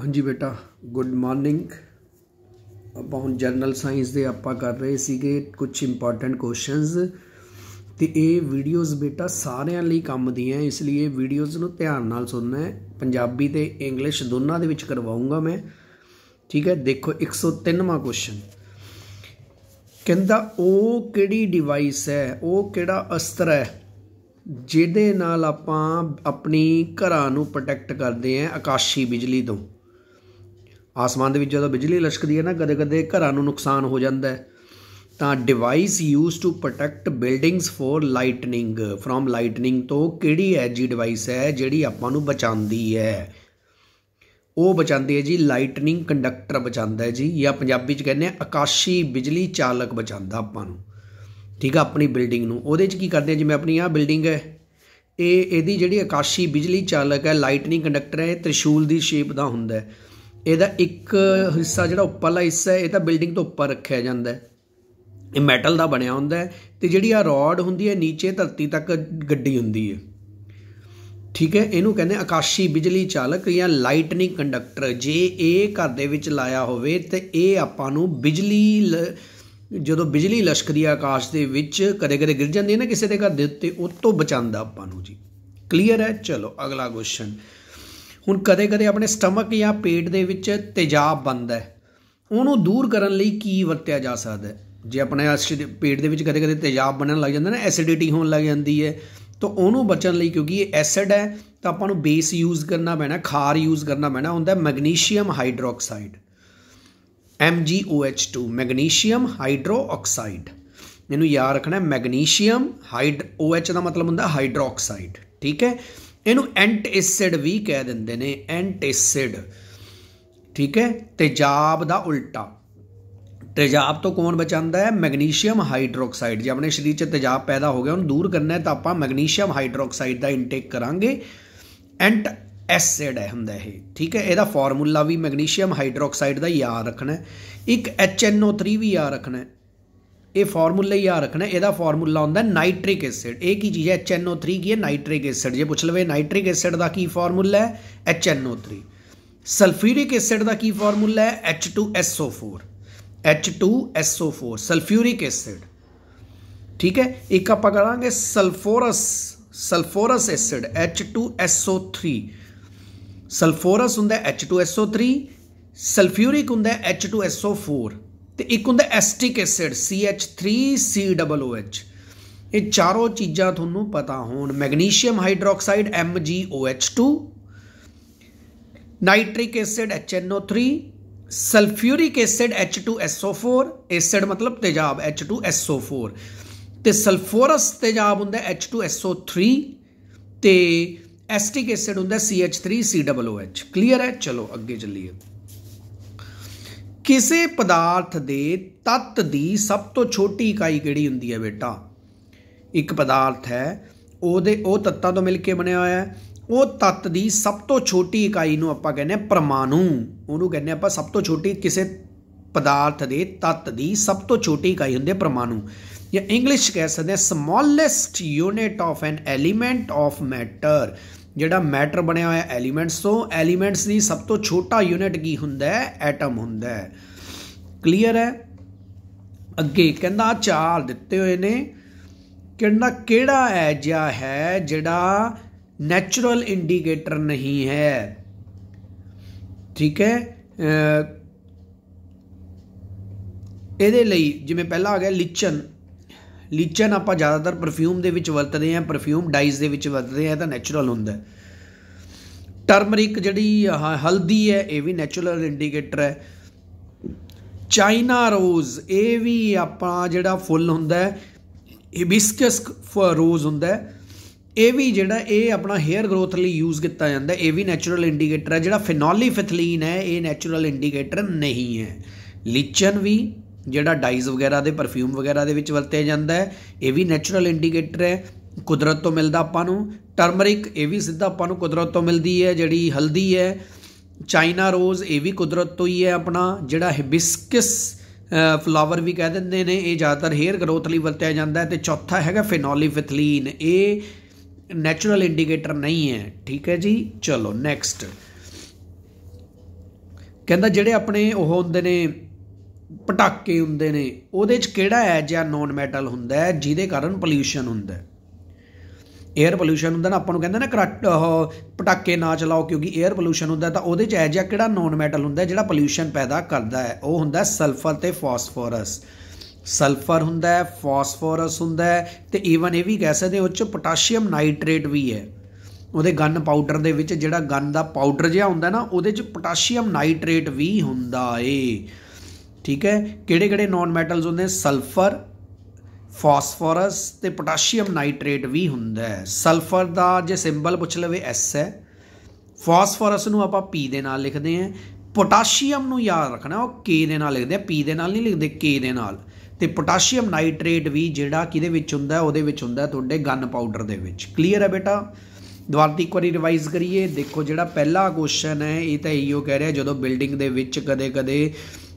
ਹਾਂਜੀ ਬੇਟਾ good morning ਆਪਾਂ ਹੁਣ ਜਨਰਲ ਸਾਇੰਸ ਦੇ ਆਪਾਂ ਕਰ ਰਹੇ ਸੀਗੇ ਕੁਝ ਇੰਪੋਰਟੈਂਟ ਕੁਐਸਚਨਸ ਤੇ ਇਹ ਵੀਡੀਓਜ਼ ਬੇਟਾ ਸਾਰਿਆਂ ਲਈ ਕੰਮ ਦੀਆਂ ਇਸ ਲਈ ਇਹ ਵੀਡੀਓਜ਼ ਨੂੰ ਧਿਆਨ ਨਾਲ ਸੁਣਨਾ ਹੈ ਪੰਜਾਬੀ ਤੇ ਇੰਗਲਿਸ਼ ਦੋਨਾਂ ਦੇ ਵਿੱਚ ਕਰਵਾਉਂਗਾ ਮੈਂ ਠੀਕ ਹੈ ਦੇਖੋ 103ਵਾਂ ਕੁਐਸਚਨ ਕਹਿੰਦਾ ਉਹ ਕਿਹੜੀ ਡਿਵਾਈਸ ਹੈ ਉਹ ਕਿਹੜਾ ਅਸਤਰ ਹੈ ਜਿਹਦੇ ਨਾਲ ਆਪਾਂ ਆਪਣੀ ਘਰਾਂ ਨੂੰ ਪ੍ਰੋਟੈਕਟ ਕਰਦੇ ਆਂ ਆਕਾਸ਼ੀ ਬਿਜਲੀ ਤੋਂ ਆਸਮਾਨ ਦੇ ਵਿੱਚ ਜਦੋਂ ਬਿਜਲੀ ਲਸ਼ਕਦੀ ਹੈ ਨਾ ਕਦੇ-ਕਦੇ ਘਰਾਂ ਨੂੰ ਨੁਕਸਾਨ ਹੋ ਜਾਂਦਾ ਹੈ ਤਾਂ device used to protect buildings for lightning from lightning ਤੋਂ ਕਿਹੜੀ ਹੈ ਜੀ ਡਿਵਾਈਸ ਹੈ ਜਿਹੜੀ ਆਪਾਂ ਨੂੰ ਬਚਾਉਂਦੀ ਹੈ ਉਹ ਬਚਾਉਂਦੀ ਹੈ ਜੀ ਲਾਈਟਨਿੰਗ ਕੰਡਕਟਰ ਬਚਾਉਂਦਾ ਹੈ ਜੀ ਜਾਂ ਪੰਜਾਬੀ ਚ ਕਹਿੰਦੇ ਆ ਆਕਾਸ਼ੀ ਬਿਜਲੀ ਚਾਲਕ ਬਚਾਉਂਦਾ ਆਪਾਂ ਨੂੰ ਠੀਕ ਆ ਆਪਣੀ ਬਿਲਡਿੰਗ ਨੂੰ ਉਹਦੇ ਚ ਕੀ ਕਰਦੇ ਆ ਜਿਵੇਂ ਆਪਣੀ ਆ ਬਿਲਡਿੰਗ ਹੈ ਇਹ ਇਹਦੀ ਜਿਹੜੀ ਆਕਾਸ਼ੀ ਬਿਜਲੀ ਚਾਲਕ ਹੈ ਲਾਈਟਨਿੰਗ ਕੰਡਕਟਰ ਹੈ ਇਹ ਤ੍ਰਿਸ਼ੂਲ ਦੀ ਸ਼ੇਪ ਦਾ ਹੁੰਦਾ ਹੈ ਇਹਦਾ ਇੱਕ ਹਿੱਸਾ ਜਿਹੜਾ ਉੱਪਰਲਾ ਹਿੱਸਾ ਹੈ ਇਹ ਤਾਂ ਬਿਲਡਿੰਗ ਤੋਂ ਉੱਪਰ ਰੱਖਿਆ ਜਾਂਦਾ ਹੈ ਇਹ ਮੈਟਲ ਦਾ ਬਣਿਆ ਹੁੰਦਾ ਹੈ ਤੇ ਜਿਹੜੀ ਆ ਰੋਡ ਹੁੰਦੀ ਹੈ ਨੀਚੇ ਧਰਤੀ ਤੱਕ ਗੱਡੀ ਹੁੰਦੀ ਹੈ ਠੀਕ ਹੈ ਇਹਨੂੰ ਕਹਿੰਦੇ ਆਕਾਸ਼ੀ ਬਿਜਲੀ ਚਾਲਕ ਜਾਂ ਲਾਈਟਨਿੰਗ ਕੰਡਕਟਰ ਜੇ ਇਹ ਘਰ ਦੇ ਵਿੱਚ ਲਾਇਆ ਹੋਵੇ ਤੇ ਇਹ ਆਪਾਂ ਨੂੰ ਬਿਜਲੀ ਜਦੋਂ ਬਿਜਲੀ ਲਸ਼ਕਰੀ ਆਕਾਸ਼ ਦੇ ਵਿੱਚ ਕਦੇ-ਕਦੇ ਗਿਰ ਜਾਂਦੀ ਹੈ ਨਾ ਕਿਸੇ ਦੇ ਘਰ ਦੇ ਉੱਤੇ ਉਹ ਤੋਂ ਬਚਾਉਂਦਾ ਆਪਾਂ ਨੂੰ ਜੀ ਕਲੀਅਰ ਹੈ ਚਲੋ ਅਗਲਾ ਕੁਐਸਚਨ ਹੁਣ ਕਦੇ-ਕਦੇ ਆਪਣੇ ਸਟਮਕ ਜਾਂ ਪੇਟ ਦੇ ਵਿੱਚ ਤੇਜ਼ਾਬ ਬਣਦਾ ਹੈ ਉਹਨੂੰ ਦੂਰ ਕਰਨ ਲਈ ਕੀ ਵਰਤਿਆ ਜਾ ਸਕਦਾ ਹੈ ਜੇ ਆਪਣੇ ਪੇਟ ਦੇ ਵਿੱਚ ਕਦੇ-ਕਦੇ ਤੇਜ਼ਾਬ ਬਣਨ ਲੱਗ ਜਾਂਦਾ ਨਾ ਐਸਿਡਿਟੀ ਹੋਣ ਲੱਗ ਜਾਂਦੀ ਹੈ ਤਾਂ ਉਹਨੂੰ ਬਚਣ ਲਈ ਕਿਉਂਕਿ ਇਹ ਐਸਿਡ ਹੈ ਤਾਂ ਆਪਾਂ ਨੂੰ ਬੇਸ ਯੂਜ਼ ਕਰਨਾ ਪੈਣਾ ਖਾਰ ਯੂਜ਼ ਕਰਨਾ ਪੈਣਾ ਹੁੰਦਾ ਮੈਗਨੀਸ਼ੀਅਮ ਹਾਈਡਰੋਕਸਾਈਡ MgOH2 ਮੈਗਨੀਸ਼ੀਅਮ ਹਾਈਡਰੋਆਕਸਾਈਡ ਇਹਨੂੰ ਯਾਦ ਰੱਖਣਾ ਮੈਗਨੀਸ਼ੀਅਮ ਹਾਈਡ OH ਦਾ ਮਤਲਬ ਹੁੰਦਾ ਹਾਈਡਰੋਆਕਸਾਈਡ ਠੀਕ ਹੈ ਇਹਨੂੰ ਐਸਿਡ ਵੀ ਕਹਿ ਦਿੰਦੇ ਨੇ ਐਸਿਡ ਠੀਕ ਹੈ ਤੇਜ਼ਾਬ ਦਾ ਉਲਟਾ ਤੇਜ਼ਾਬ ਤੋਂ ਕੌਣ ਬਚਾਉਂਦਾ ਹੈ ਮੈਗਨੀਸ਼ੀਅਮ ਹਾਈਡਰੋਕਸਾਈਡ ਜੇ ਆਪਣੇ ਸਰੀਰ 'ਚ ਤੇਜ਼ਾਬ ਪੈਦਾ ਹੋ ਗਿਆ ਉਹਨੂੰ ਦੂਰ ਕਰਨਾ ਹੈ ਤਾਂ ਆਪਾਂ ਮੈਗਨੀਸ਼ੀਅਮ ਹਾਈਡਰੋਕਸਾਈਡ ਦਾ ਇਨਟੇਕ ਕਰਾਂਗੇ ਐਂਟ ਐਸਿਡ ਹੈ ਹੁੰਦਾ ਇਹ ਠੀਕ ਹੈ ਇਹਦਾ ਫਾਰਮੂਲਾ ਵੀ ਮੈਗਨੀਸ਼ੀਅਮ ਹਾਈਡਰੋਕਸਾਈਡ ਦਾ ਯਾਦ ਰੱਖਣਾ ਇੱਕ HNO3 ਵੀ ਯਾਦ ਰੱਖਣਾ ਇਹ ਫਾਰਮੂਲਾ ਹੀ ਯਾਦ ਰੱਖਣਾ ਇਹਦਾ ਫਾਰਮੂਲਾ ਹੁੰਦਾ ਨਾਈਟ੍ਰਿਕ ਐਸਿਡ ਇਹ ਕੀ ਚੀਜ਼ ਹੈ HNO3 ਕੀ ਹੈ ਨਾਈਟ੍ਰਿਕ ਐਸਿਡ ਜੇ ਪੁੱਛ ਲਵੇ ਨਾਈਟ੍ਰਿਕ ਐਸਿਡ ਦਾ ਕੀ ਫਾਰਮੂਲਾ ਹੈ HNO3 ਸਲਫਿਊਰਿਕ ਐਸਿਡ ਦਾ ਕੀ ਫਾਰਮੂਲਾ ਹੈ H2SO4 H2SO4 ਸਲਫਿਊਰਿਕ ਐਸਿਡ ਠੀਕ ਹੈ ਇੱਕ ਆਪਾਂ ਕਰਾਂਗੇ ਸਲਫੋਰਸ ਸਲਫੋਰਸ ਐਸਿਡ H2SO3 ਸਲਫੋਰਸ ਹੁੰਦਾ H2SO3 ਸਲਫਿਊਰਿਕ ਹੁੰਦਾ H2SO4 ਤੇ ਇੱਕ ਹੁੰਦਾ ਐਸਟਿਕ ਐਸਿਡ CH3COOH ਇਹ ਚਾਰੋਂ ਚੀਜ਼ਾਂ ਤੁਹਾਨੂੰ ਪਤਾ ਹੋਣ magnesium hydroxide MgOH2 nitric acid HNO3 sulphuric acid H2SO4 acid ਮਤਲਬ ਤੇਜ਼ਾਬ H2SO4 ਤੇ ਸਲਫੋਰਸ ਤੇਜ਼ਾਬ ਹੁੰਦਾ H2SO3 ਤੇ ਐਸਟਿਕ ਐਸਿਡ ਹੁੰਦਾ CH3COOH ਕਲੀਅਰ ਹੈ ਚਲੋ ਅੱਗੇ ਚੱਲੀਏ ਕਿਸੇ ਪਦਾਰਥ ਦੇ ਤੱਤ ਦੀ ਸਭ ਤੋਂ ਛੋਟੀ ਇਕਾਈ ਕਿਹੜੀ ਹੁੰਦੀ ਹੈ ਬੇਟਾ ਇੱਕ ਪਦਾਰਥ ਹੈ ਉਹਦੇ ਉਹ ਤੱਤਾਂ ਤੋਂ ਮਿਲ ਕੇ ਬਣਿਆ ਹੋਇਆ ਹੈ ਉਹ ਤੱਤ ਦੀ ਸਭ ਤੋਂ ਛੋਟੀ ਇਕਾਈ ਨੂੰ ਆਪਾਂ ਕਹਿੰਦੇ ਆ ਪਰਮਾਣੂ ਉਹਨੂੰ ਕਹਿੰਦੇ ਆਪਾਂ ਸਭ ਤੋਂ ਛੋਟੀ ਕਿਸੇ ਪਦਾਰਥ ਦੇ ਤੱਤ ਦੀ ਸਭ ਤੋਂ ਛੋਟੀ ਇਕਾਈ ਹੁੰਦੀ ਹੈ ਪਰਮਾਣੂ ਜਾਂ ਇੰਗਲਿਸ਼ ਕਹਿ ਸਕਦੇ ਆ smallest unit of an element of matter ਜਿਹੜਾ ਮੈਟਰ ਬਣਿਆ ਹੋਇਆ ਐਲੀਮੈਂਟਸ ਤੋਂ ਐਲੀਮੈਂਟਸ ਦੀ ਸਭ ਤੋਂ ਛੋਟਾ ਯੂਨਿਟ ਕੀ ਹੁੰਦਾ ਹੈ ਐਟਮ ਹੁੰਦਾ ਹੈ ਕਲੀਅਰ ਹੈ ਅੱਗੇ ਕਹਿੰਦਾ ਚਾਰ ਦਿੱਤੇ ਹੋਏ ਨੇ ਕਿੰਨਾ ਕਿਹੜਾ ਹੈ ਜਿਹਾ ਹੈ ਜਿਹੜਾ ਨੈਚੁਰਲ ਇੰਡੀਕੇਟਰ ਨਹੀਂ ਹੈ ਠੀਕ ਹੈ ਇਹਦੇ ਲਈ ਜਿਵੇਂ ਪਹਿਲਾਂ ਆ ਗਿਆ ਲਿਚਨ ਲੀਚਨ ਆਪਾਂ ਜ਼ਿਆਦਾਤਰ ਪਰਫਿਊਮ ਦੇ ਵਿੱਚ ਵਰਤਦੇ ਆ ਪਰਫਿਊਮ ਡਾਈਜ਼ ਦੇ ਵਿੱਚ ਵਰਤਦੇ ਆ ਤਾਂ ਨੇਚਰਲ ਹੁੰਦਾ ਟਰਮਰਿਕ ਜਿਹੜੀ ਹਲਦੀ ਹੈ ਇਹ ਵੀ ਨੇਚਰਲ ਇੰਡੀਕੇਟਰ ਹੈ ਚਾਈਨਾ ਰੋਜ਼ ਇਹ ਵੀ ਆਪਾਂ ਜਿਹੜਾ ਫੁੱਲ ਹੁੰਦਾ ਹੈ ਹਿਬਿਸਕਸ ਰੋਜ਼ ਹੁੰਦਾ ਹੈ ਇਹ ਵੀ ਜਿਹੜਾ ਇਹ ਆਪਣਾ ਹੇਅਰ ਗਰੋਥ ਲਈ ਯੂਜ਼ ਕੀਤਾ ਜਾਂਦਾ ਇਹ ਵੀ ਨੇਚਰਲ ਇੰਡੀਕੇਟਰ ਹੈ ਜਿਹੜਾ ਫਥਲੀਨ ਹੈ ਇਹ ਨੇਚਰਲ ਇੰਡੀਕੇਟਰ ਨਹੀਂ ਹੈ ਲੀਚਨ ਵੀ ਜਿਹੜਾ ਡਾਈਜ਼ ਵਗੈਰਾ ਦੇ ਪਰਫਿਊਮ ਵਗੈਰਾ ਦੇ ਵਿੱਚ ਵਰਤਿਆ ਜਾਂਦਾ ਹੈ ਇਹ ਵੀ ਨੇਚਰਲ ਇੰਡੀਕੇਟਰ ਹੈ ਕੁਦਰਤ ਤੋਂ ਮਿਲਦਾ ਆਪਾਂ ਨੂੰ ਟਰਮਰਿਕ ਇਹ ਵੀ ਸਿੱਧਾ ਆਪਾਂ ਨੂੰ ਕੁਦਰਤ ਤੋਂ ਮਿਲਦੀ ਹੈ ਜਿਹੜੀ ਹਲਦੀ ਹੈ ਚਾਈਨਾ ਰੋਜ਼ ਇਹ ਵੀ ਕੁਦਰਤ ਤੋਂ ਹੀ ਹੈ ਆਪਣਾ ਜਿਹੜਾ ਹਿਬਿਸਕਸ ਫਲਾਵਰ ਵੀ ਕਹਿ ਦਿੰਦੇ ਨੇ ਇਹ ਜ਼ਿਆਦਾਤਰ ਹੇਅਰ ਗਰੋਥ ਲਈ ਵਰਤਿਆ ਜਾਂਦਾ ਹੈ ਤੇ ਚੌਥਾ ਹੈਗਾ ਫੀਨੋਲੀਫਥਲੀਨ ਇਹ ਨੇਚਰਲ ਇੰਡੀਕੇਟਰ ਨਹੀਂ ਹੈ ਠੀਕ ਹੈ ਜੀ ਚਲੋ ਨੈਕਸਟ ਕਹਿੰਦਾ ਜਿਹੜੇ ਆਪਣੇ ਉਹ ਹੁੰਦੇ ਨੇ ਪਟਾਕੇ ਹੁੰਦੇ ਨੇ ਉਹਦੇ 'ਚ ਕਿਹੜਾ ਹੈ ਜਾਂ ਨੋਨ ਮੈਟਲ ਹੁੰਦਾ ਹੈ ਜਿਹਦੇ ਕਾਰਨ ਪੋਲੂਸ਼ਨ ਹੁੰਦਾ ਹੈ 에ਅਰ ਪੋਲੂਸ਼ਨ ਹੁੰਦਾ ਨਾ ਆਪਾਂ ਨੂੰ ਕਹਿੰਦੇ ਨਾ ਕਰਟ ਪਟਾਕੇ ਨਾ ਚਲਾਓ ਕਿਉਂਕਿ ਏਅਰ ਪੋਲੂਸ਼ਨ ਹੁੰਦਾ ਤਾਂ ਉਹਦੇ 'ਚ ਹੈ ਜਾਂ ਕਿਹੜਾ ਨੋਨ ਮੈਟਲ ਹੁੰਦਾ ਜਿਹੜਾ ਪੋਲੂਸ਼ਨ ਪੈਦਾ ਕਰਦਾ ਹੈ ਉਹ ਹੁੰਦਾ ਸਲਫਰ ਤੇ ਫਾਸਫੋਰਸ ਸਲਫਰ ਹੁੰਦਾ ਹੈ ਫਾਸਫੋਰਸ ਹੁੰਦਾ ਹੈ ਤੇ ਈਵਨ ਇਹ ਵੀ ਕਹਿ ਸਕਦੇ ਉਹ 'ਚ ਪੋਟਾਸ਼ੀਅਮ ਨਾਈਟ੍ਰੇਟ ਵੀ ਹੈ ਉਹਦੇ ਗਨ ਪਾਊਡਰ ਦੇ ਵਿੱਚ ਜਿਹੜਾ ਗਨ ਦਾ ਪਾਊਡਰ ਜਿਹਾ ਹੁੰਦਾ ਨਾ ਉਹਦੇ 'ਚ ਪੋਟਾਸ਼ੀਅਮ ਨਾਈਟ੍ਰੇਟ ਵੀ ਹੁੰਦਾ ਏ ਠੀਕ ਹੈ ਕਿਹੜੇ ਕਿਹੜੇ ਨਾਨ ਮੈਟਲਸ ਹੁੰਦੇ ਸਲਫਰ ਫਾਸਫੋਰਸ ਤੇ ਪੋਟਾਸ਼ੀਅਮ ਨਾਈਟ੍ਰੇਟ ਵੀ ਹੁੰਦਾ ਹੈ ਸਲਫਰ ਦਾ ਜੇ ਸਿੰਬਲ ਪੁੱਛ ਲਵੇ S ਹੈ ਫਾਸਫੋਰਸ ਨੂੰ ਆਪਾਂ P ਦੇ ਨਾਲ ਲਿਖਦੇ ਹਾਂ ਪੋਟਾਸ਼ੀਅਮ ਨੂੰ ਯਾਦ ਰੱਖਣਾ ਉਹ K ਦੇ ਨਾਲ ਲਿਖਦੇ ਆ P ਦੇ ਨਾਲ ਨਹੀਂ ਲਿਖਦੇ K ਦੇ ਨਾਲ ਤੇ ਪੋਟਾਸ਼ੀਅਮ ਨਾਈਟ੍ਰੇਟ ਵੀ ਜਿਹੜਾ ਕਿਹਦੇ ਵਿੱਚ ਹੁੰਦਾ ਉਹਦੇ ਵਿੱਚ ਹੁੰਦਾ ਤੁਹਾਡੇ ਗਨ ਪਾਊਡਰ ਦੇ ਵਿੱਚ ਕਲੀਅਰ ਹੈ ਬੇਟਾ ਦੁਬਾਰਾ ਇੱਕ ਵਾਰੀ ਰਿਵਾਈਜ਼ ਕਰੀਏ ਦੇਖੋ ਜਿਹੜਾ ਪਹਿਲਾ ਕੁਐਸਚਨ ਹੈ ਇਹ ਤਾਂ ਇਹੋ ਕਹਿ ਰਿਹਾ ਜਦੋਂ ਬਿਲਡਿੰਗ ਦੇ ਵਿੱਚ ਕਦੇ-ਕਦੇ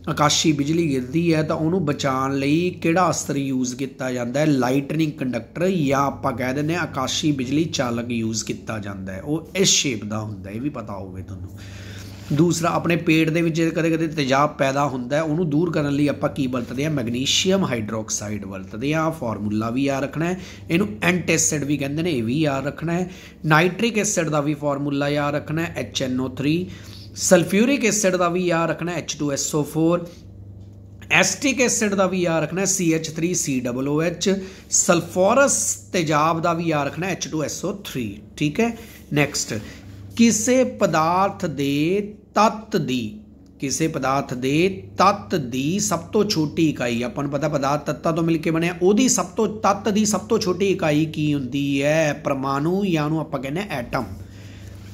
ਆਕਾਸ਼ੀ ਬਿਜਲੀ ਗਿਰਦੀ ਹੈ ਤਾਂ ਉਹਨੂੰ ਬਚਾਉਣ ਲਈ ਕਿਹੜਾ ਅਸਤਰ ਯੂਜ਼ ਕੀਤਾ ਜਾਂਦਾ ਹੈ ਲਾਈਟਨਿੰਗ ਕੰਡਕਟਰ ਜਾਂ ਆਪਾਂ ਕਹਿ ਦਿੰਦੇ ਆ ਆਕਾਸ਼ੀ ਬਿਜਲੀ ਚਾਲਕ ਯੂਜ਼ ਕੀਤਾ ਜਾਂਦਾ ਹੈ ਉਹ ਇਸ ਸ਼ੇਪ ਦਾ ਹੁੰਦਾ ਇਹ ਵੀ ਪਤਾ ਹੋਵੇ ਤੁਹਾਨੂੰ ਦੂਸਰਾ ਆਪਣੇ ਪੇਟ ਦੇ ਵਿੱਚ ਕਦੇ-ਕਦੇ ਤੇਜ਼ਾਬ ਪੈਦਾ ਹੁੰਦਾ ਹੈ ਉਹਨੂੰ ਦੂਰ ਕਰਨ ਲਈ ਆਪਾਂ ਕੀ ਵਰਤਦੇ ਆ ਮੈਗਨੀਸ਼ੀਅਮ ਹਾਈਡਰੋਕਸਾਈਡ ਵਰਤਦੇ ਆ ਫਾਰਮੂਲਾ ਵੀ ਯਾਦ ਰੱਖਣਾ ਹੈ ਇਹਨੂੰ ਐਂਟੀਸਿਡ ਵੀ ਕਹਿੰਦੇ ਨੇ ਇਹ ਵੀ ਯਾਦ ਰੱਖਣਾ ਹੈ ਨਾਈਟ੍ਰਿਕ ਐਸਿਡ ਦਾ ਵੀ ਫਾਰਮੂਲਾ ਯਾਦ ਰੱਖਣਾ ਹੈ HNO3 ਸਲਫਿਊਰਿਕ ਐਸਿਡ ਦਾ ਵੀ ਯਾਦ ਰੱਖਣਾ H2SO4 ਐਸਟਿਕ ਐਸਿਡ ਦਾ ਵੀ ਯਾਦ ਰੱਖਣਾ CH3COOH ਸਲਫੋਰਸ ਤੇਜ਼ਾਬ ਦਾ ਵੀ ਯਾਦ ਰੱਖਣਾ H2SO3 ਠੀਕ ਹੈ ਨੈਕਸਟ ਕਿਸੇ ਪਦਾਰਥ ਦੇ ਤੱਤ ਦੀ ਕਿਸੇ ਪਦਾਰਥ ਦੇ ਤੱਤ ਦੀ ਸਭ ਤੋਂ ਛੋਟੀ ਇਕਾਈ ਆਪਾਂ ਨੂੰ ਪਤਾ ਪਦਾਰਥ ਤੱਤਾਂ ਤੋਂ ਮਿਲ ਕੇ ਬਣਿਆ ਉਹਦੀ ਸਭ ਤੋਂ ਤੱਤ ਦੀ ਸਭ ਤੋਂ ਛੋਟੀ ਇਕਾਈ ਕੀ ਹੁੰਦੀ ਹੈ ਪਰਮਾਣੂ ਜਾਂ ਨੂੰ ਆਪਾਂ ਕਹਿੰਦੇ ਐਟਮ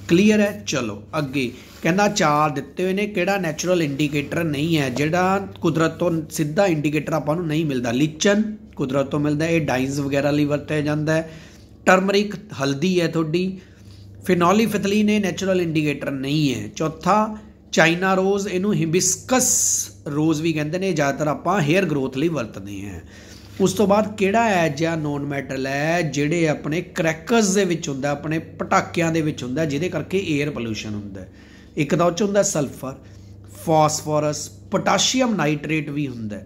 ਕਲੀਅਰ ਹੈ ਚਲੋ ਅੱਗੇ ਕਹਿੰਦਾ ਚਾਰ ਦਿੱਤੇ ਹੋਏ ਨੇ ਕਿਹੜਾ ਨੇਚਰਲ ਇੰਡੀਕੇਟਰ ਨਹੀਂ ਹੈ ਜਿਹੜਾ ਕੁਦਰਤ ਤੋਂ ਸਿੱਧਾ ਇੰਡੀਕੇਟਰ ਆਪਾਂ ਨੂੰ ਨਹੀਂ ਮਿਲਦਾ ਲਿਚਨ ਕੁਦਰਤ ਤੋਂ ਮਿਲਦਾ ਇਹ ਡਾਈਜ਼ ਵਗੈਰਾ ਲਈ ਵਰਤਿਆ ਜਾਂਦਾ ਹੈ ਟਰਮਰਿਕ ਹਲਦੀ ਹੈ ਤੁਹਾਡੀ ਫਤਲੀ ਨੇ ਨੇਚਰਲ ਇੰਡੀਕੇਟਰ ਨਹੀਂ ਹੈ ਚੌਥਾ ਚਾਈਨਾ ਰੋਜ਼ ਇਹਨੂੰ ਹਿਬਿਸਕਸ ਰੋਜ਼ ਵੀ ਕਹਿੰਦੇ ਨੇ ਜ਼ਿਆਦਾਤਰ ਆਪਾਂ ਹੇਅਰ ਗਰੋਥ ਲਈ ਵਰਤਦੇ ਹਾਂ ਉਸ ਤੋਂ ਬਾਅਦ ਕਿਹੜਾ ਹੈ ਜਿਆ ਨੋਨ ਮੈਟਲ ਹੈ ਜਿਹੜੇ ਆਪਣੇ ਕ੍ਰੈਕਰਸ ਦੇ ਵਿੱਚ ਹੁੰਦਾ ਆਪਣੇ ਪਟਾਕਿਆਂ ਦੇ ਵਿੱਚ ਹੁੰਦਾ ਜਿਹਦੇ ਕਰਕੇ 에ਅਰ ਪੋਲੂਸ਼ਨ ਹੁੰਦਾ ਇੱਕ ਤਾਂ ਉਹ ਚ ਹੁੰਦਾ ਸਲਫਰ ਫਾਸਫੋਰਸ ਪੋਟਾਸ਼ੀਅਮ ਨਾਈਟ੍ਰੇਟ ਵੀ ਹੁੰਦਾ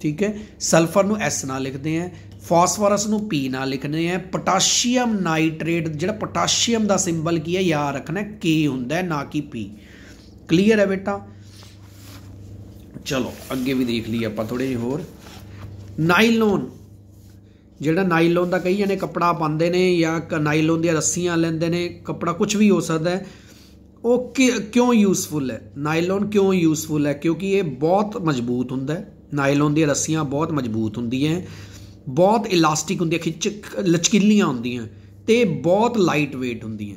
ਠੀਕ ਹੈ ਸਲਫਰ ਨੂੰ ਐਸ ਨਾਲ ਲਿਖਦੇ ਆ ਫਾਸਫੋਰਸ ਨੂੰ ਪੀ ਨਾਲ ਲਿਖਦੇ ਆ ਪੋਟਾਸ਼ੀਅਮ ਨਾਈਟ੍ਰੇਟ ਜਿਹੜਾ ਪੋਟਾਸ਼ੀਅਮ ਦਾ ਸਿੰਬਲ ਕੀ ਹੈ ਯਾਦ ਰੱਖਣਾ ਕੇ ਹੁੰਦਾ ਨਾ ਕਿ ਪੀ ਕਲੀਅਰ ਹੈ ਬੇਟਾ ਚਲੋ ਅੱਗੇ ਵੀ ਦੇਖ ਲਈ ਆਪਾਂ ਥੋੜੇ ਜਿਹਾ ਹੋਰ ਨਾਈਲੋਨ ਜਿਹੜਾ ਨਾਈਲੋਨ ਦਾ ਕਈ ਜਣੇ ਕੱਪੜਾ ਪਾਉਂਦੇ ਨੇ ਜਾਂ ਨਾਈਲੋਨ ਦੀਆਂ ਰੱਸੀਆਂ ਲੈਂਦੇ ਨੇ ਕੱਪੜਾ ਕੁਝ ਵੀ ਹੋ ਸਕਦਾ ਹੈ ਉਹ ਕਿਉਂ ਯੂਸਫੁਲ ਹੈ ਨਾਈਲੋਨ ਕਿਉਂ ਯੂਸਫੁਲ ਹੈ ਕਿਉਂਕਿ ਇਹ ਬਹੁਤ ਮਜ਼ਬੂਤ ਹੁੰਦਾ ਹੈ ਨਾਈਲੋਨ ਦੀਆਂ ਰੱਸੀਆਂ ਬਹੁਤ ਮਜ਼ਬੂਤ ਹੁੰਦੀਆਂ ਬਹੁਤ ਇਲਾਸਟਿਕ ਹੁੰਦੀਆਂ ਖਿੱਚ ਲਚਕੀਲੀਆਂ ਹੁੰਦੀਆਂ ਤੇ ਬਹੁਤ ਲਾਈਟ weight ਹੁੰਦੀਆਂ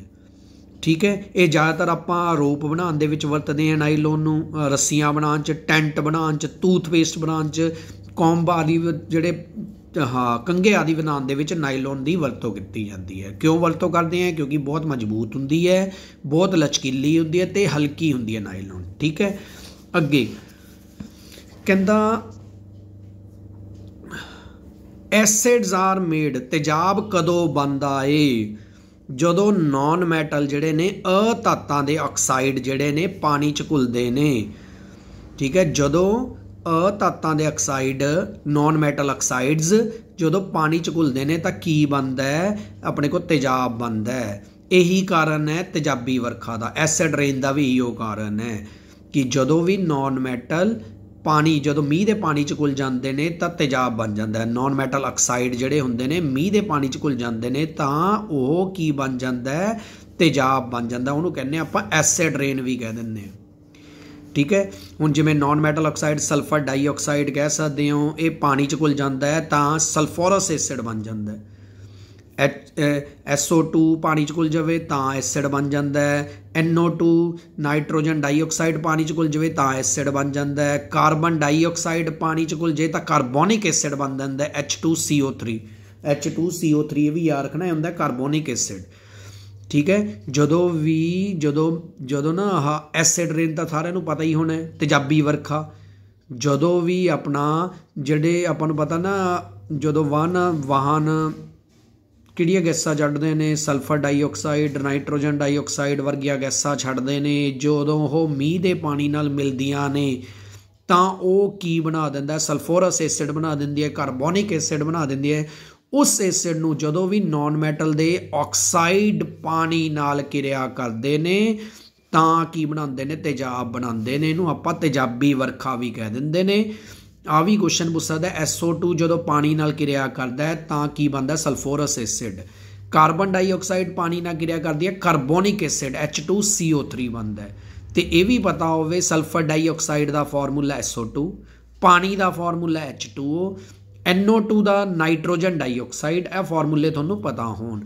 ਠੀਕ ਹੈ ਇਹ ਜ਼ਿਆਦਾਤਰ ਆਪਾਂ ਰੋਪ ਬਣਾਉਣ ਦੇ ਵਿੱਚ ਵਰਤਦੇ ਹਾਂ ਨਾਈਲੋਨ ਨੂੰ ਰੱਸੀਆਂ ਬਣਾਉਣ ਚ ਟੈਂਟ ਬਣਾਉਣ ਚ ਟੂਥਪੇਸਟ ਬਣਾਉਣ ਚ ਕੌਂਬ ਆਦਿ ਜਿਹੜੇ ਹਾਂ ਕੰਗੇ ਆਦਿ ਬਣਾਉਣ ਦੇ ਵਿੱਚ ਨਾਈਲੋਨ ਦੀ ਵਰਤੋਂ ਕੀਤੀ ਜਾਂਦੀ ਹੈ ਕਿਉਂ ਵਰਤੋਂ ਕਰਦੇ ਆ ਕਿਉਂਕਿ ਬਹੁਤ ਮਜ਼ਬੂਤ ਹੁੰਦੀ ਹੈ ਬਹੁਤ ਲਚਕੀਲੀ ਹੁੰਦੀ ਹੈ ਤੇ ਹਲਕੀ ਹੁੰਦੀ ਹੈ ਨਾਈਲੋਨ ਠੀਕ ਹੈ ਅੱਗੇ ਕਹਿੰਦਾ ਐਸਿਡਸ ਆਰ ਮੇਡ ਤੇਜ਼ਾਬ ਕਦੋਂ ਬਣਦਾ ਏ ਜਦੋਂ ਨਾਨ ਮੈਟਲ ਜਿਹੜੇ ਨੇ ਅ ਤਾਤਾਂ ਦੇ ਆਕਸਾਈਡ ਜਿਹੜੇ ਨੇ ਪਾਣੀ ਚ ਘੁਲਦੇ ਨੇ ਠੀਕ ਹੈ ਜਦੋਂ ਅਤਾਤਾਂ ਦੇ ਆਕਸਾਈਡ ਨਾਨ ਮੈਟਲ ਆਕਸਾਈਡਸ ਜਦੋਂ ਪਾਣੀ ਚ ਘੁਲਦੇ ਨੇ ਤਾਂ ਕੀ ਬਣਦਾ ਹੈ ਆਪਣੇ ਕੋ ਤੇਜ਼ਾਬ ਬਣਦਾ ਹੈ ਇਹੀ ਕਾਰਨ ਹੈ ਤੇਜ਼ਾਬੀ ਵਰਖਾ ਦਾ ਐਸਿਡ ਰੇਨ ਦਾ ਵੀ ਇਹੋ ਕਾਰਨ ਹੈ ਕਿ ਜਦੋਂ ਵੀ ਨਾਨ ਮੈਟਲ ਪਾਣੀ ਜਦੋਂ ਮੀਂਹ ਦੇ ਪਾਣੀ ਚ ਘੁਲ ਜਾਂਦੇ ਨੇ ਤਾਂ ਤੇਜ਼ਾਬ ਬਣ ਜਾਂਦਾ ਹੈ ਨਾਨ ਮੈਟਲ ਆਕਸਾਈਡ ਜਿਹੜੇ ਹੁੰਦੇ ਨੇ ਮੀਂਹ ਦੇ ਪਾਣੀ ਚ ਘੁਲ ਜਾਂਦੇ ਨੇ ਤਾਂ ਉਹ ਕੀ ਬਣ ਜਾਂਦਾ ਹੈ ਤੇਜ਼ਾਬ ਬਣ ਜਾਂਦਾ ਉਹਨੂੰ ਕਹਿੰਦੇ ਆਪਾਂ ਐਸਿਡ ਰੇਨ ਵੀ ਕਹਿ ਦਿੰਦੇ ਆ ਠੀਕ ਹੈ ਹੁਣ ਜਿਵੇਂ non metal oxide sulphur dioxide ਕਹਿ ਸਕਦੇ ਹਾਂ ਇਹ ਪਾਣੀ ਚ ਘੁਲ ਜਾਂਦਾ ਹੈ ਤਾਂ ਸਲਫੋਰਸ ਐਸਿਡ ਬਣ ਜਾਂਦਾ ਹੈ SO2 ਪਾਣੀ ਚ ਘੁਲ ਜਾਵੇ ਤਾਂ ਐਸਿਡ ਬਣ ਜਾਂਦਾ ਹੈ NO2 ਨਾਈਟ੍ਰੋਜਨ ਡਾਈਆਕਸਾਈਡ ਪਾਣੀ ਚ ਘੁਲ ਜਾਵੇ ਤਾਂ ਐਸਿਡ ਬਣ ਜਾਂਦਾ ਹੈ ਕਾਰਬਨ ਡਾਈਆਕਸਾਈਡ ਪਾਣੀ ਚ ਘੁਲ ਜੇ ਤਾਂ ਕਾਰਬੋਨਿਕ ਐਸਿਡ ਬਣ ਜਾਂਦਾ ਹੈ H2CO3 H2CO3 ਇਹ ਵੀ ਯਾਦ ਰੱਖਣਾ ਹੁੰਦਾ ਕਾਰਬੋਨਿਕ ਐਸਿਡ ਠੀਕ ਹੈ ਜਦੋਂ ਵੀ ਜਦੋਂ ਜਦੋਂ ਨਾ ਆਹ ਐਸਿਡ ਰੇਨ ਤਾਂ ਸਾਰਿਆਂ ਨੂੰ ਪਤਾ ਹੀ ਹੋਣਾ ਤੇਜ਼ਾਬੀ ਵਰਖਾ ਜਦੋਂ ਵੀ ਆਪਣਾ ਜਿਹੜੇ ਆਪਾਂ ਨੂੰ ਪਤਾ ਨਾ ਜਦੋਂ ਵਾਹਨ ਵਾਹਨ ਕਿਹੜੀਆਂ ਗੈਸਾਂ ਛੱਡਦੇ ਨੇ ਸਲਫਰ ਡਾਈਆਕਸਾਈਡ ਨਾਈਟ੍ਰੋਜਨ ਡਾਈਆਕਸਾਈਡ ਵਰਗੀਆਂ ਗੈਸਾਂ ਛੱਡਦੇ ਨੇ ਜਦੋਂ ਉਹ ਮੀਂਹ ਦੇ ਪਾਣੀ ਨਾਲ ਮਿਲਦੀਆਂ ਨੇ ਤਾਂ ਉਹ ਕੀ ਬਣਾ ਦਿੰਦਾ ਸਲਫੋਰਸ ਐਸਿਡ ਬਣਾ ਦਿੰਦੀ ਹੈ ਕਾਰਬੋਨਿਕ ਐਸਿਡ ਬਣਾ ਦਿੰਦੀ ਹੈ ਉਸ ਐਸਿਡ ਨੂੰ ਜਦੋਂ ਵੀ ਨਾਨ ਮੈਟਲ ਦੇ ਆਕਸਾਈਡ ਪਾਣੀ ਨਾਲ ਕਿਰਿਆ ਕਰਦੇ ਨੇ ਤਾਂ ਕੀ ਬਣਾਉਂਦੇ ਨੇ ਤੇਜ਼ਾਬ ਬਣਾਉਂਦੇ ਨੇ ਇਹਨੂੰ ਆਪਾਂ ਤੇਜ਼ਾਬੀ ਵਰਖਾ ਵੀ ਕਹਿ ਦਿੰਦੇ ਨੇ ਆ ਵੀ ਕੁਐਸਚਨ ਪੁੱਛ ਸਕਦਾ SO2 ਜਦੋਂ ਪਾਣੀ ਨਾਲ ਕਿਰਿਆ ਕਰਦਾ ਹੈ ਤਾਂ ਕੀ ਬਣਦਾ ਸਲਫੋਰਸ ਐਸਿਡ ਕਾਰਬਨ ਡਾਈਆਕਸਾਈਡ ਪਾਣੀ ਨਾਲ ਕਿਰਿਆ ਕਰਦੀ ਹੈ ਕਾਰਬੋਨਿਕ ਐਸਿਡ H2CO3 ਬਣਦਾ ਹੈ ਤੇ ਇਹ ਵੀ ਪਤਾ ਹੋਵੇ ਸਲਫਰ ਡਾਈਆਕਸਾਈਡ ਦਾ ਫਾਰਮੂਲਾ SO2 ਪਾਣੀ ਦਾ ਫਾਰਮੂਲਾ H2O NO2 ਦਾ ਨਾਈਟ੍ਰੋਜਨ ਡਾਈਆਕਸਾਈਡ ਇਹ ਫਾਰਮੂਲੇ ਤੁਹਾਨੂੰ ਪਤਾ ਹੋਣ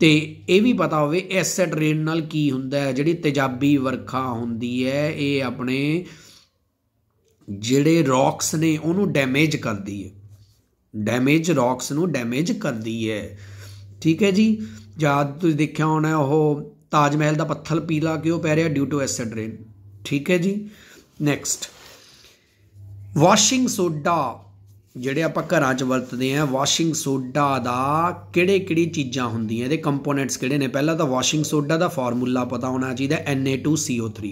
ਤੇ ਇਹ ਵੀ ਪਤਾ ਹੋਵੇ ਐਸਿਡ ਰੇਨ ਨਾਲ ਕੀ ਹੁੰਦਾ ਹੈ ਜਿਹੜੀ ਤੇਜ਼ਾਬੀ ਵਰਖਾ ਹੁੰਦੀ ਹੈ ਇਹ ਆਪਣੇ ਜਿਹੜੇ ਰੌਕਸ ਨੇ ਉਹਨੂੰ ਡੈਮੇਜ ਕਰਦੀ ਹੈ ਡੈਮੇਜ ਰੌਕਸ ਨੂੰ ਡੈਮੇਜ ਕਰਦੀ ਹੈ ਠੀਕ ਹੈ ਜੀ ਜਦ ਤੁਸੀਂ ਦੇਖਿਆ ਹੋਣਾ ਉਹ ਤਾਜ ਮਹਿਲ ਦਾ ਪੱਥਰ ਪੀਲਾ ਕਿਉਂ ਪੈ ਰਿਹਾ ਡਿਊ ਟੂ ਐਸਿਡ ਰੇਨ ਠੀਕ ਹੈ ਜੀ ਨੈਕਸਟ ਵਾਸ਼ਿੰਗ ਸੋਡਾ ਜਿਹੜੇ ਆਪਾਂ ਘਰਾਂ 'ਚ ਵਰਤਦੇ ਆ ਵਾਸ਼ਿੰਗ ਸੋਡਾ ਦਾ ਕਿਹੜੇ ਕਿਹੜੀ ਚੀਜ਼ਾਂ ਹੁੰਦੀਆਂ ਇਹਦੇ ਕੰਪੋਨੈਂਟਸ ਕਿਹੜੇ ਨੇ ਪਹਿਲਾਂ ਤਾਂ ਵਾਸ਼ਿੰਗ ਸੋਡਾ ਦਾ ਫਾਰਮੂਲਾ ਪਤਾ ਹੋਣਾ ਚਾਹੀਦਾ Na2CO3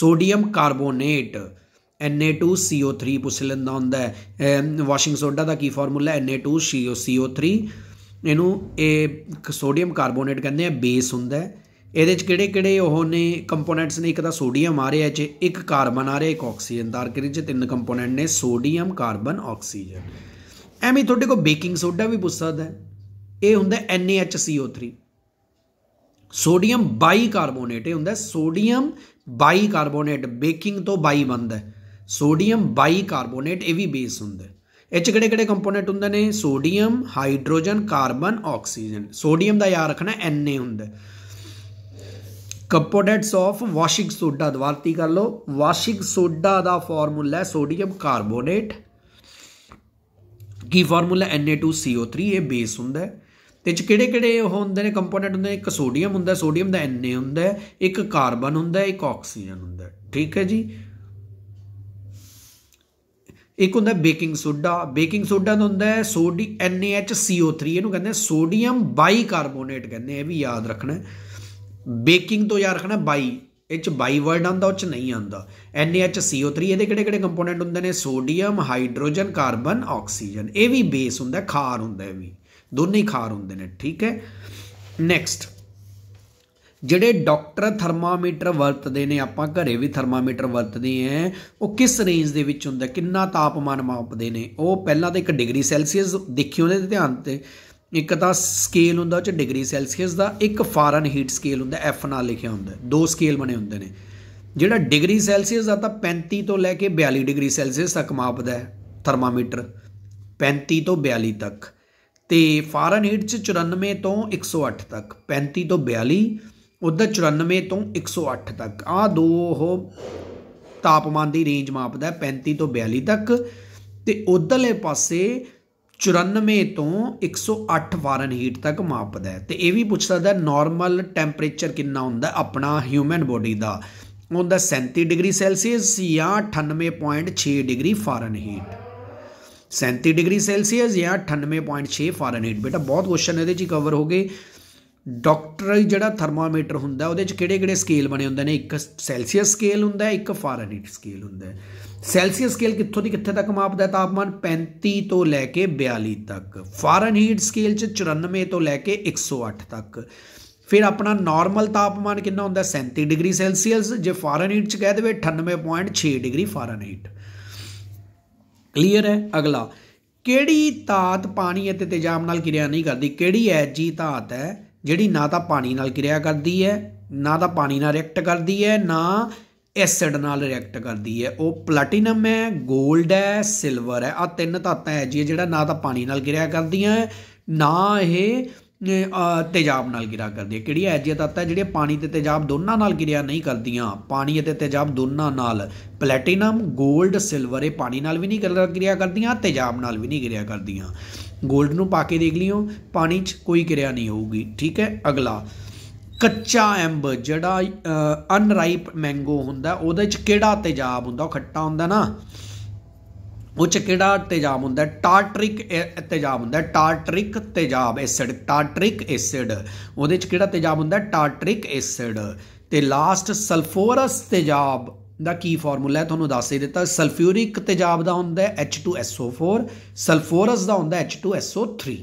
ਸੋਡੀਅਮ ਕਾਰਬੋਨੇਟ Na2CO3 ਪੁੱਛ ਲੈਂਦਾ ਹੁੰਦਾ ਹੈ ਵਾਸ਼ਿੰਗ ਸੋਡਾ ਦਾ ਕੀ ਫਾਰਮੂਲਾ Na2CO3 ਇਹਨੂੰ ਇਹ ਸੋਡੀਅਮ ਕਾਰਬੋਨੇਟ ਕਹਿੰਦੇ ਆ ਬੇਸ ਹੁੰਦਾ ਹੈ ਇਹਦੇ ਚ ਕਿਹੜੇ ਕਿਹੜੇ ਉਹ ਨੇ ਕੰਪੋਨੈਂਟਸ ਨੇ ਇੱਕ ਤਾਂ ਸੋਡੀਅਮ ਆ ਰਿਹਾ ਚ ਇੱਕ ਕਾਰਬਨ ਆ ਰਿਹਾ ਇੱਕ ਆਕਸੀਜਨ ਦਾ ਕਰਕੇ ਚ ਤਿੰਨ ਕੰਪੋਨੈਂਟ ਨੇ ਸੋਡੀਅਮ ਕਾਰਬਨ ਆਕਸੀਜਨ ਐਵੇਂ ਤੁਹਾਡੇ ਕੋ ਬੇਕਿੰਗ ਸੋਡਾ ਵੀ ਪੁੱਛ ਸਕਦਾ ਹੈ ਇਹ ਹੁੰਦਾ NaHCO3 ਸੋਡੀਅਮ ਬਾਈ ਕਾਰਬੋਨੇਟ ਇਹ ਹੁੰਦਾ ਸੋਡੀਅਮ ਬਾਈ ਕਾਰਬੋਨੇਟ ਬੇਕਿੰਗ ਤੋਂ ਬਾਈ ਬੰਦਾ ਸੋਡੀਅਮ ਬਾਈ ਕਾਰਬੋਨੇਟ ਇਹ ਵੀ ਬੇਸ ਹੁੰਦਾ ਇਹ ਚ ਕਿਹੜੇ ਕਿਹੜੇ ਕੰਪੋਨੈਂਟ ਹੁੰਦੇ ਨੇ sodium hydrogen carbon oxygen sodium ਦਾ ਯਾਦ ਰੱਖਣਾ Na ਹੁੰਦਾ ਕੰਪੋਨੈਂਟਸ ਆਫ ਵਾਸ਼ਿੰਗ ਸੋਡਾ ਦਵਾਰਤੀ ਕਰ ਲਓ ਵਾਸ਼ਿੰਗ ਸੋਡਾ ਦਾ ਫਾਰਮੂਲਾ ਹੈ ਸੋਡੀਅਮ ਕਾਰਬੋਨੇਟ ਕੀ ਫਾਰਮੂਲਾ Na2CO3 ਇਹ ਬੇਸ ਹੁੰਦਾ ਹੈ ਤੇ ਚ ਕਿਹੜੇ ਕਿਹੜੇ ਉਹ ਹੁੰਦੇ ਨੇ ਕੰਪੋਨੈਂਟ ਹੁੰਦੇ ਨੇ ਇੱਕ ਸੋਡੀਅਮ ਹੁੰਦਾ ਸੋਡੀਅਮ ਦਾ Na ਹੁੰਦਾ ਇੱਕ ਕਾਰਬਨ ਹੁੰਦਾ ਇੱਕ ਆਕਸੀਜਨ ਹੁੰਦਾ ਠੀਕ ਹੈ ਜੀ ਇੱਕ ਹੁੰਦਾ ਬੇਕਿੰਗ ਸੋਡਾ ਬੇਕਿੰਗ ਸੋਡਾ ਦਾ ਹੁੰਦਾ ਹੈ ਸੋਡੀ NaHCO3 ਇਹਨੂੰ ਕਹਿੰਦੇ ਸੋਡੀਅਮ ਬਾਈਕਾਰਬੋਨੇਟ ਕਹਿੰਦੇ ਇਹ ਵੀ ਯਾਦ ਰੱਖਣਾ ਬੇਕਿੰਗ ਤੋਂ ਯਾਦ ਰੱਖਣਾ ਬਾਈ ਇਹ ਚ ਬਾਈ ਵਰਡ ਆਂਦਾ ਉਹ ਚ ਨਹੀਂ ਆਂਦਾ NaHCO3 ਇਹਦੇ ਕਿਹੜੇ ਕਿਹੜੇ ਕੰਪੋਨੈਂਟ ਹੁੰਦੇ ਨੇ ਸੋਡੀਅਮ ਹਾਈਡਰੋਜਨ ਕਾਰਬਨ ਆਕਸੀਜਨ ਇਹ ਵੀ ਬੇਸ ਹੁੰਦਾ ਖਾਰ ਹੁੰਦਾ ਇਹ ਵੀ ਦੋਨੇ ਖਾਰ ਹੁੰਦੇ ਨੇ ਠੀਕ ਹੈ ਨੈਕਸਟ ਜਿਹੜੇ ਡਾਕਟਰ ਥਰਮਾਮੀਟਰ ਵਰਤਦੇ ਨੇ ਆਪਾਂ ਘਰੇ ਵੀ ਥਰਮਾਮੀਟਰ ਵਰਤਦੇ ਆ ਉਹ ਕਿਸ ਰੇਂਜ ਦੇ ਵਿੱਚ ਹੁੰਦਾ ਕਿੰਨਾ ਤਾਪਮਾਨ ਮਾਪਦੇ ਨੇ ਉਹ ਪਹਿਲਾਂ ਤਾਂ 1 ਡਿਗਰੀ ਸੈਲਸੀਅਸ ਦੇਖਿਓ ਉਹਦੇ ਧਿਆਨ ਤੇ ਇੱਕ ਤਾਂ ਸਕੇਲ ਹੁੰਦਾ ਉਹ ਚ ਡਿਗਰੀ ਸੈਲਸੀਅਸ ਦਾ ਇੱਕ ਫਾਰਨ ਹੀਟ ਸਕੇਲ ਹੁੰਦਾ ਐਫ ਨਾਲ ਲਿਖਿਆ ਹੁੰਦਾ ਦੋ ਸਕੇਲ ਬਣੇ ਹੁੰਦੇ ਨੇ ਜਿਹੜਾ ਡਿਗਰੀ ਸੈਲਸੀਅਸ ਦਾ ਤਾਂ 35 ਤੋਂ ਲੈ ਕੇ 42 ਡਿਗਰੀ ਸੈਲਸੀਅਸ ਤੱਕ ਮਾਪਦਾ ਹੈ ਥਰਮਾਮੀਟਰ 35 ਤੋਂ 42 ਤੱਕ ਤੇ ਫਾਰਨ ਹੀਟ ਚ 94 ਤੋਂ 108 ਤੱਕ 35 ਤੋਂ 42 ਉਧਰ 94 ਤੋਂ 108 ਤੱਕ ਆ ਦੋ ਉਹ ਤਾਪਮਾਨ ਦੀ ਰੇਂਜ ਮਾਪਦਾ 35 ਤੋਂ 42 ਤੱਕ ਤੇ ਉਧਰਲੇ ਪਾਸੇ 94 ਤੋਂ 108 ਫਾਰਨਹੀਟ ਤੱਕ ਮਾਪਦਾ ਹੈ ਤੇ ਇਹ ਵੀ ਪੁੱਛ ਸਕਦਾ ਨਾਰਮਲ ਟੈਂਪਰੇਚਰ ਕਿੰਨਾ ਹੁੰਦਾ ਆਪਣਾ ਹਿਊਮਨ ਬੋਡੀ ਦਾ ਉਹਦਾ 37 ਡਿਗਰੀ ਸੈਲਸੀਅਸ ਜਾਂ 98.6 ਡਿਗਰੀ ਫਾਰਨਹੀਟ 37 ਡਿਗਰੀ ਸੈਲਸੀਅਸ ਜਾਂ 98.6 ਫਾਰਨਹੀਟ ਬੇਟਾ ਬਹੁਤ ਕੁਐਸਚਨ ਇਹਦੇ ਚ ਕਵਰ ਹੋ ਗਏ ਡਾਕਟਰ ਜਿਹੜਾ ਥਰਮਾਮੀਟਰ ਹੁੰਦਾ ਉਹਦੇ ਚ ਕਿਹੜੇ ਕਿਹੜੇ ਸਕੇਲ ਬਣੇ ਹੁੰਦੇ ਨੇ ਇੱਕ ਸੈਲਸੀਅਸ ਸਕੇਲ ਹੁੰਦਾ ਇੱਕ ਫਾਰਨਹੀਟ ਸਕੇਲ ਹੁੰਦਾ ਸੈਲਸੀਅਸ ਸਕੇਲ ਕਿੱਥੋਂ ਦੀ ਕਿੱਥੇ ਤੱਕ ਮਾਪਦਾ ਹੈ ਤਾਪਮਾਨ 35 ਤੋਂ ਲੈ ਕੇ 42 ਤੱਕ ਫਾਰਨਹੀਟ ਸਕੇਲ ਚ 94 ਤੋਂ ਲੈ ਕੇ 108 ਤੱਕ ਫਿਰ ਆਪਣਾ ਨਾਰਮਲ ਤਾਪਮਾਨ ਕਿੰਨਾ ਹੁੰਦਾ 37 ਡਿਗਰੀ ਸੈਲਸੀਅਸ ਜੇ ਫਾਰਨਹੀਟ ਚ ਕਹਿ ਦੇਵੇ 98.6 ਡਿਗਰੀ ਫਾਰਨਹੀਟ ਕਲੀਅਰ ਹੈ ਅਗਲਾ ਕਿਹੜੀ ਧਾਤ ਪਾਣੀ ਅਤੇ ਤੇਜ਼ਾਬ ਨਾਲ ਕਿਰਿਆ ਨਹੀਂ ਕਰਦੀ ਕਿਹੜੀ ਐਜੀ ਧਾਤ ਹੈ ਜਿਹੜੀ ਨਾ ਤਾਂ ਪਾਣੀ ਨਾਲ ਕਿਰਿਆ ਕਰਦੀ ਹੈ ਨਾ ਤਾਂ ਪਾਣੀ ਨਾਲ ਰਿਐਕਟ ਕਰਦੀ ਹੈ ਨਾ ਐਸਿਡ ਨਾਲ ਰਿਐਕਟ ਕਰਦੀ ਹੈ ਉਹ ਪਲੈਟੀਨਮ ਹੈ 골ਡ ਹੈ ਸਿਲਵਰ ਹੈ ਆ ਤਿੰਨ ਧਾਤਾਂ ਹੈ ਜੀ ਜਿਹੜਾ ਨਾ ਤਾਂ ਪਾਣੀ ਨਾਲ ਕਿਰਿਆ ਕਰਦੀਆਂ ਨਾ ਇਹ ਤੇਜ਼ਾਬ ਨਾਲ ਕਿਰਿਆ ਕਰਦੀ ਹੈ ਕਿਹੜੀ ਹੈ ਜੀ ਧਾਤਾਂ ਜਿਹੜੇ ਪਾਣੀ ਤੇ ਤੇਜ਼ਾਬ ਦੋਨਾਂ ਨਾਲ ਕਿਰਿਆ ਨਹੀਂ ਕਰਦੀਆਂ ਪਾਣੀ ਅਤੇ ਤੇਜ਼ਾਬ ਦੋਨਾਂ ਨਾਲ ਪਲੈਟੀਨਮ 골ਡ ਸਿਲਵਰ ਇਹ ਪਾਣੀ ਨਾਲ ਵੀ ਨਹੀਂ ਕਿਰਿਆ ਕਰਦੀਆਂ ਤੇਜ਼ਾਬ ਨਾਲ ਵੀ ਨਹੀਂ ਕਿਰਿਆ ਕਰਦੀਆਂ ਗੋਲਡ ਨੂੰ ਪਾ ਕੇ ਦੇਖ ਲਿਓ ਪਾਣੀ 'ਚ ਕੋਈ ਕਿਰਿਆ ਨਹੀਂ ਹੋਊਗੀ ਠੀਕ ਹੈ ਅਗਲਾ ਕੱਚਾ ਐਂਬ ਜਿਹੜਾ ਅਨਰਾਈਪ ਮੈਂਗੋ ਹੁੰਦਾ ਉਹਦੇ 'ਚ ਕਿਹੜਾ ਤੇਜ਼ਾਬ ਹੁੰਦਾ ਉਹ ਖੱਟਾ ਹੁੰਦਾ ਨਾ ਉਹ 'ਚ ਕਿਹੜਾ ਤੇਜ਼ਾਬ ਹੁੰਦਾ ਟਾਰਟ੍ਰਿਕ ਤੇਜ਼ਾਬ ਹੁੰਦਾ ਟਾਰਟ੍ਰਿਕ ਤੇਜ਼ਾਬ ਐਸਿਡ ਟਾਰਟ੍ਰਿਕ ਐਸਿਡ ਉਹਦੇ 'ਚ ਕਿਹੜਾ ਤੇਜ਼ਾਬ ਹੁੰਦਾ ਟਾਰਟ੍ਰਿਕ ਐਸਿਡ ਤੇ ਲਾਸਟ ਸਲਫੋਰਸ ਤੇਜ਼ਾਬ ਦਾ ਕੀ ਫਾਰਮੂਲਾ ਹੈ ਤੁਹਾਨੂੰ ਦੱਸ ਹੀ ਦਿੱਤਾ ਸਲਫਿਊਰਿਕ ਤੇਜ਼ਾਬ ਦਾ ਹੁੰਦਾ ਹੈ H2SO4 ਸਲਫੋਰਸ ਦਾ ਹੁੰਦਾ H2SO3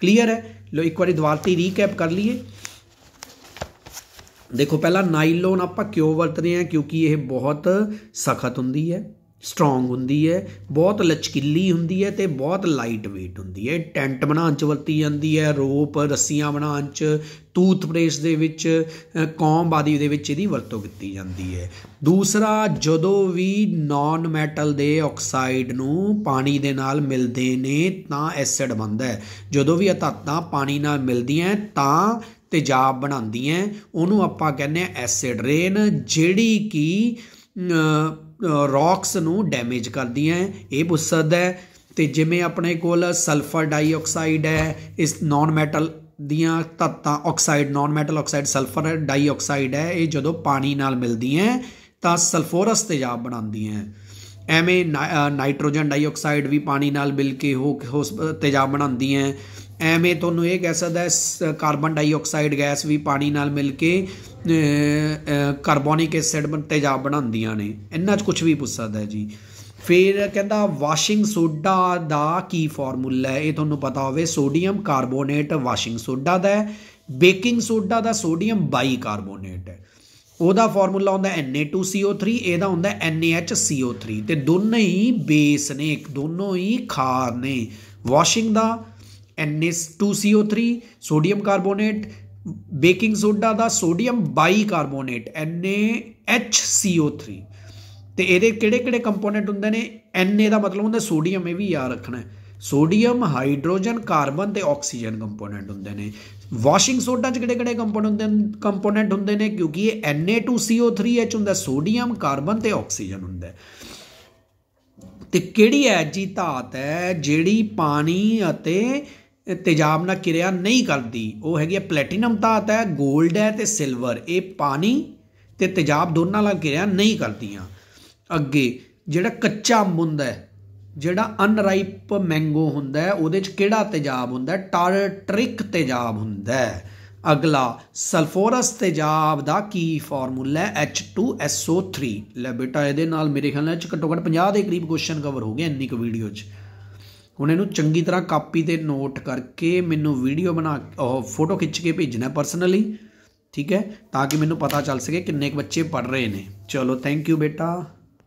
ਕਲੀਅਰ ਹੈ ਲੋ ਇੱਕ ਵਾਰੀ ਦੁਬਾਰਾ ਤੇ ਰੀਕੈਪ ਕਰ ਲਈਏ ਦੇਖੋ ਪਹਿਲਾਂ ਨਾਈਲੋਨ ਆਪਾਂ ਕਿਉਂ ਵਰਤਦੇ ਹਾਂ ਕਿਉਂਕਿ ਇਹ ਬਹੁਤ ਸਖਤ ਹੁੰਦੀ ਹੈ ਸਟਰੋਂਗ ਹੁੰਦੀ ਹੈ ਬਹੁਤ ਲਚਕੀਲੀ ਹੁੰਦੀ ਹੈ ਤੇ ਬਹੁਤ ਲਾਈਟ weight ਹੁੰਦੀ ਹੈ ਟੈਂਟ ਬਣਾਉਣ ਚ ਵਰਤੀ ਜਾਂਦੀ ਹੈ ਰੋਪ ਰੱਸੀਆਂ ਬਣਾਉਣ ਚ ਪ੍ਰੇਸ ਦੇ ਵਿੱਚ ਕੌਮ ਬਾਦੀ ਦੇ ਵਿੱਚ ਇਹਦੀ ਵਰਤੋਂ ਕੀਤੀ ਜਾਂਦੀ ਹੈ ਦੂਸਰਾ ਜਦੋਂ ਵੀ ਨਾਨ ਮੈਟਲ ਦੇ ਆਕਸਾਈਡ ਨੂੰ ਪਾਣੀ ਦੇ ਨਾਲ ਮਿਲਦੇ ਨੇ ਤਾਂ ਐਸਿਡ ਬਣਦਾ ਹੈ ਜਦੋਂ ਵੀ ਇਹ ਧਾਤਾਂ ਪਾਣੀ ਨਾਲ ਮਿਲਦੀਆਂ ਤਾਂ ਤੇਜ਼ਾਬ ਬਣਾਉਂਦੀਆਂ ਉਹਨੂੰ ਆਪਾਂ ਕਹਿੰਦੇ ਐਸਿਡ ਰੇਨ ਜਿਹੜੀ ਕੀ ਰੌਕਸ ਨੂੰ ਡੈਮੇਜ ਕਰਦੀਆਂ ਹੈ ਇਹ ਬੁਸਦ ਹੈ ਤੇ ਜਿਵੇਂ ਆਪਣੇ ਕੋਲ ਸਲਫਰ ਡਾਈਆਕਸਾਈਡ ਹੈ ਇਸ ਨਾਨ ਮੈਟਲ ਦੀਆਂ ਤੱਤਾਂ oxide non metal oxide sulphur dioxide ਹੈ ਇਹ ਜਦੋਂ ਪਾਣੀ ਨਾਲ ਮਿਲਦੀਆਂ ਤਾਂ ਸਲਫੋਰਸ ਤੇਜ਼ਾਬ ਬਣਾਉਂਦੀਆਂ ਐਵੇਂ ਨਾਈਟ੍ਰੋਜਨ ਡਾਈਆਕਸਾਈਡ ਵੀ ਪਾਣੀ ਨਾਲ ਮਿਲ ਕੇ ਹੋ ਤੇਜ਼ਾਬ ਬਣਾਉਂਦੀਆਂ ਐਵੇਂ ਤੁਹਾਨੂੰ ਇਹ ਕਹਿ ਸਕਦਾ ਹੈ ਕਾਰਬਨ ਡਾਈਆਕਸਾਈਡ ਗੈਸ ਵੀ ਪਾਣੀ ਨਾਲ ਮਿਲ ਕੇ ਕਾਰਬੋਨਿਕ ਐਸਿਡ ਬਣ ਤੇਜ਼ਾਬ ਬਣਾਉਂਦੀਆਂ ਨੇ ਇੰਨਾ ਚ ਕੁਝ ਵੀ ਪੁੱਛ ਸਕਦਾ ਹੈ ਜੀ ਫਿਰ ਕਹਿੰਦਾ ਵਾਸ਼ਿੰਗ ਸੋਡਾ ਦਾ ਕੀ ਫਾਰਮੂਲਾ ਹੈ ਇਹ ਤੁਹਾਨੂੰ ਪਤਾ ਹੋਵੇ ਸੋਡੀਅਮ ਕਾਰਬੋਨੇਟ ਵਾਸ਼ਿੰਗ ਸੋਡਾ ਦਾ ਹੈ ਬੇਕਿੰਗ ਸੋਡਾ ਦਾ ਸੋਡੀਅਮ ਬਾਈਕਾਰਬੋਨੇਟ ਹੈ ਉਹਦਾ ਫਾਰਮੂਲਾ ਹੁੰਦਾ Na2CO3 ਇਹਦਾ ਹੁੰਦਾ NaHCO3 ਤੇ ਦੋਨੇ ਹੀ ਬੇਸ ਨੇ ਇੱਕ ਦੋਨੋਂ ਹੀ ਖਾਰ ਨੇ ਵਾਸ਼ਿੰਗ ਦਾ NH2CO3 sodium carbonate baking soda ਦਾ ਸੋਡੀਅਮ ਬਾਈਕਾਰਬੋਨੇਟ NaHCO3 ਤੇ ਇਹਦੇ ਕਿਹੜੇ-ਕਿਹੜੇ ਕੰਪੋਨੈਂਟ ਹੁੰਦੇ ਨੇ Na ਦਾ ਮਤਲਬ ਹੁੰਦਾ ਸੋਡੀਅਮ ਇਹ ਵੀ ਯਾਦ ਰੱਖਣਾ ਸੋਡੀਅਮ ਹਾਈਡਰੋਜਨ ਕਾਰਬਨ ਤੇ ਆਕਸੀਜਨ ਕੰਪੋਨੈਂਟ ਹੁੰਦੇ ਨੇ ਵਾਸ਼ਿੰਗ ਸੋਡਾ ਚ ਕਿਹੜੇ-ਕਿਹੜੇ ਕੰਪੋਨੈਂਟ ਕੰਪੋਨੈਂਟ ਹੁੰਦੇ ਨੇ ਕਿਉਂਕਿ ਇਹ Na2CO3H ਹੁੰਦਾ ਸੋਡੀਅਮ ਕਾਰਬਨ ਤੇ ਆਕਸੀਜਨ ਹੁੰਦਾ ਤੇ ਕਿਹੜੀ ਐਜੀ ਧਾਤ ਹੈ ਜਿਹੜੀ ਪਾਣੀ ਅਤੇ ਤੇਜ਼ਾਬ ਨਾਲ ਕਿਰਿਆ ਨਹੀਂ ਕਰਦੀ ਉਹ ਹੈਗੀ ਹੈ ਪਲੈਟੀਨਮ ਧਾਤ ਹੈ 골ਡ ਹੈ ਤੇ ਸਿਲਵਰ ਇਹ ਪਾਣੀ ਤੇ ਤੇਜ਼ਾਬ ਦੋਨਾਂ ਨਾਲ ਕਿਰਿਆ ਨਹੀਂ ਕਰਦੀਆਂ ਅੱਗੇ ਜਿਹੜਾ ਕੱਚਾ ਮੁੰਦ ਹੈ ਜਿਹੜਾ ਅਨਰਾਈਪ ਮੈਂਗੋ ਹੁੰਦਾ ਹੈ ਉਹਦੇ ਚ ਕਿਹੜਾ ਤੇਜ਼ਾਬ ਹੁੰਦਾ ਹੈ ਟਾਰਟਰਿਕ ਤੇਜ਼ਾਬ ਹੁੰਦਾ ਹੈ ਅਗਲਾ ਸਲਫੋਰਸ ਤੇਜ਼ਾਬ ਦਾ ਕੀ ਫਾਰਮੂਲਾ ਹੈ H2SO3 ਲੈ ਬੇਟਾ ਇਹਦੇ ਨਾਲ ਮੇਰੇ ਖਿਆਲ ਨਾਲ ਘੱਟੋ ਘੱਟ 50 ਦੇ ਕਰੀਬ ਕੁਐਸਚਨ ਕਵਰ ਹੋ ਗਏ ਇੰਨੀ ਕੁ ਵੀਡੀਓ 'ਚ ਹੁਣ ਇਹਨੂੰ ਚੰਗੀ ਤਰ੍ਹਾਂ ਕਾਪੀ ਤੇ ਨੋਟ ਕਰਕੇ ਮੈਨੂੰ ਵੀਡੀਓ ਬਣਾ ਉਹ ਫੋਟੋ ਖਿੱਚ ਕੇ ਭੇਜਣਾ ਪਰਸਨਲੀ ਠੀਕ ਹੈ ਤਾਂ ਕਿ ਮੈਨੂੰ ਪਤਾ ਚੱਲ ਸਕੇ ਕਿੰਨੇ ਬੱਚੇ ਪੜ ਰਹੇ ਨੇ ਚਲੋ ਥੈਂਕ ਯੂ ਬੇਟਾ